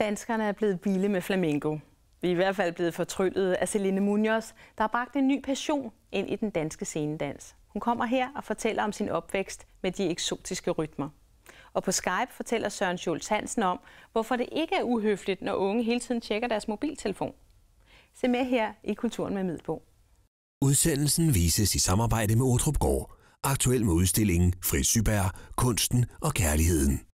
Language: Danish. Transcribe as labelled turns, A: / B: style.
A: Danskerne er blevet vilde med flamenco. Vi er i hvert fald blevet fortryllet af Celine Munoz, der har bragt en ny passion ind i den danske scenedans. Hun kommer her og fortæller om sin opvækst med de eksotiske rytmer. Og på Skype fortæller Søren Schultz Hansen om, hvorfor det ikke er uhøfligt, når unge hele tiden tjekker deres mobiltelefon. Se med her i Kulturen med Midtbo.
B: Udsendelsen vises i samarbejde med Otrup Gård. Aktuel med udstillingen Fri Syberg, Kunsten og Kærligheden.